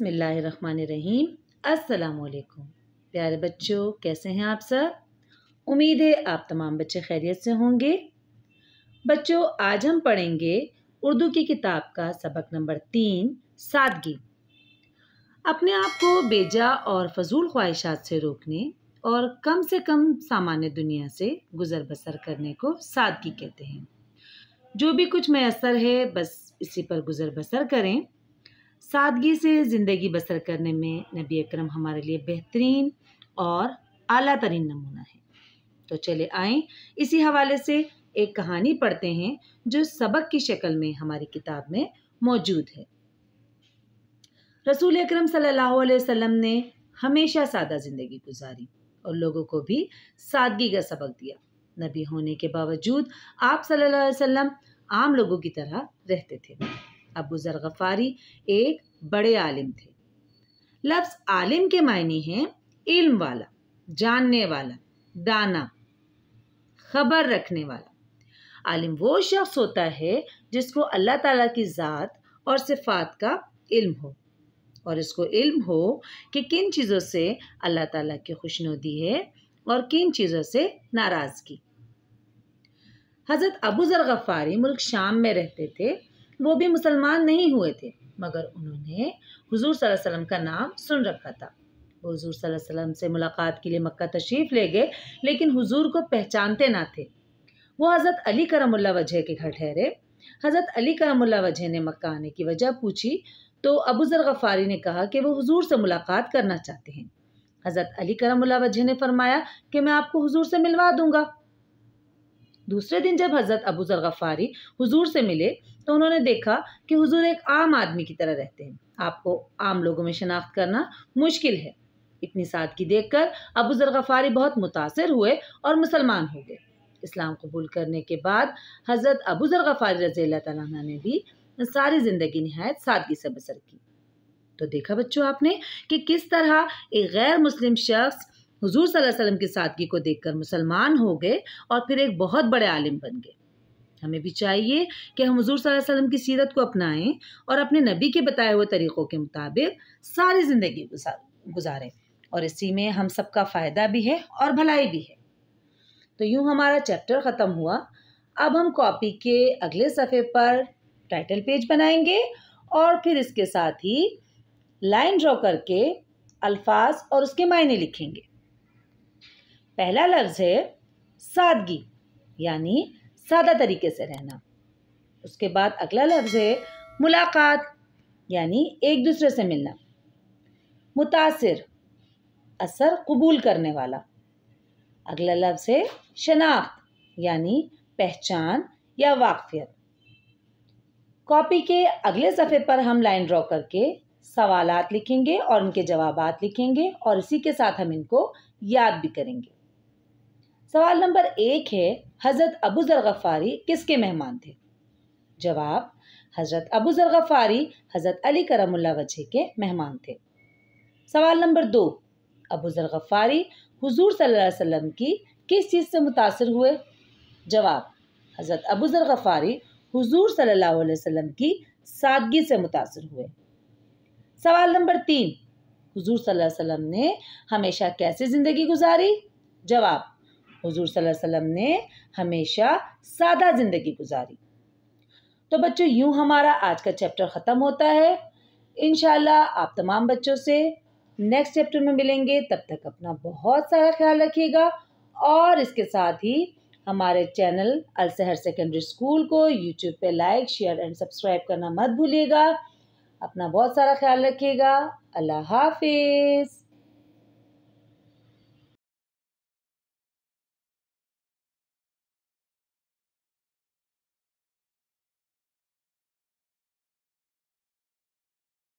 बिसमीम असलकुम प्यारे बच्चों कैसे हैं आप सब उम्मीद है आप तमाम बच्चे खैरियत से होंगे बच्चों आज हम पढ़ेंगे उर्दू की किताब का सबक नंबर तीन सादगी अपने आप को बेजा और फजूल ख्वाहिशात से रोकने और कम से कम सामान्य दुनिया से गुज़र बसर करने को सादगी कहते हैं जो भी कुछ मैसर है बस इसी पर गुज़र बसर करें सादगी से ज़िंदगी बसर करने में नबी अकरम हमारे लिए बेहतरीन और अला तरीन नमूना है तो चले आए इसी हवाले से एक कहानी पढ़ते हैं जो सबक की शक्ल में हमारी किताब में मौजूद है रसूल अक्रम सम ने हमेशा सादा ज़िंदगी गुजारी और लोगों को भी सादगी का सबक दिया नबी होने के बावजूद आप सल्लल्लाहु अलैहि वसल्लम आम लोगों की तरह रहते थे अबू ज़र गफ़ारी एक बड़े आलिम थे लफ्ज़ आलिम के मायने हैं इल्म वाला जानने वाला दाना खबर रखने वाला आलिम वो शख्स होता है जिसको अल्लाह ताला की ज़ात और सिफात का इल्म हो और इसको इल्म हो कि किन चीज़ों से अल्लाह ताला की खुशनुदी है और किन चीज़ों से नाराज़गी हज़रत अबू ज़र गफ़ारी मुल्क शाम में रहते थे वो भी मुसलमान नहीं हुए थे मगर उन्होंने हुजूर सल्लल्लाहु अलैहि वसल्लम का नाम सुन रखा था वो हजूर वसल्लम से मुलाकात के लिए मक्का तशरीफ़ ले गए लेकिन हुजूर को पहचानते ना थे वो हज़रत अली करमुल्ला वजह के घर ठहरे हज़रत अली करमुल्ला वजह ने मक्का आने की वजह पूछी तो अबू ज़र गफ़ारी ने कहा कि वो हुजूर से मुलाकात करना चाहते हैं हज़रत अली करमुल्ला वजह ने फरमाया कि मैं आपको हुजूर से मिलवा दूंगा दूसरे दिन जब हज़रत अबू जर गफ़ारी हुजूर से मिले तो उन्होंने देखा कि हुजूर एक आम आदमी की तरह रहते हैं आपको आम लोगों में शनाख्त करना मुश्किल है इतनी सादगी देखकर अबू जर गफ़ारी बहुत मुतासर हुए और मुसलमान हो गए इस्लाम कबूल करने के बाद हज़रत अबू जर गफ़ारी रज़ी अल्लाह ने भी सारी ज़िंदगी नहायत सादगी से बसर की तो देखा बच्चों आपने कि किस तरह एक गैर मुस्लिम शख्स हुजूर सल्लल्लाहु अलैहि वसल्लम की सादगी को देखकर मुसलमान हो गए और फिर एक बहुत बड़े आलिम बन गए हमें भी चाहिए कि हम हजूर वसल्लम की सीरत को अपनाएं और अपने नबी के बताए हुए तरीक़ों के मुताबिक सारी ज़िंदगी गुजारें और इसी में हम सबका फ़ायदा भी है और भलाई भी है तो यूँ हमारा चैप्टर ख़त्म हुआ अब हम कॉपी के अगले सफ़े पर टाइटल पेज बनाएंगे और फिर इसके साथ ही लाइन ड्रॉ करके अल्फाज और उसके मायने लिखेंगे पहला लफ्ज़ है सादगी यानी सादा तरीके से रहना उसके बाद अगला लफ्ज़ है मुलाकात यानी एक दूसरे से मिलना मुतासर असर कबूल करने वाला अगला लफ्ज़ है शनाख्त यानी पहचान या वाकफियत कॉपी के अगले सफ़े पर हम लाइन ड्रॉ करके सवालात लिखेंगे और उनके जवाबात लिखेंगे और इसी के साथ हम इनको याद भी करेंगे सवाल नंबर एक है हज़रत अबू ज़र गफ़ारी किसके मेहमान थे जवाब हज़रत अबू ज़र गफ़ारी हज़रत अली करमुल्ला वजह के मेहमान थे सवाल नंबर दो अबू ज़र गफ़ारी हुजूर सल्लल्लाहु अलैहि वसल्लम की किस चीज़ से मुतासर हुए जवाब हज़रत अबू ज़र गफ़ारी हुजूर सल्लल्लाहु अलैहि वसल्लम की सादगी से मुतासर हुए सवाल नंबर तीन हुजूर सल्लल्लाहु अलैहि वसल्लम ने हमेशा कैसे ज़िंदगी गुजारी जवाब हुजूर सल्लल्लाहु अलैहि वसल्लम ने हमेशा सादा ज़िंदगी गुजारी तो बच्चों यूँ हमारा आज का चैप्टर ख़त्म होता है इन आप तमाम बच्चों से नेक्स्ट चैप्टर में मिलेंगे तब तक अपना बहुत सारा ख्याल रखिएगा और इसके साथ ही हमारे चैनल अलसहर सेकेंडरी स्कूल को यूट्यूब पे लाइक शेयर एंड सब्सक्राइब करना मत भूलिएगा अपना बहुत सारा ख्याल रखिएगा अल्लाह हाफिज़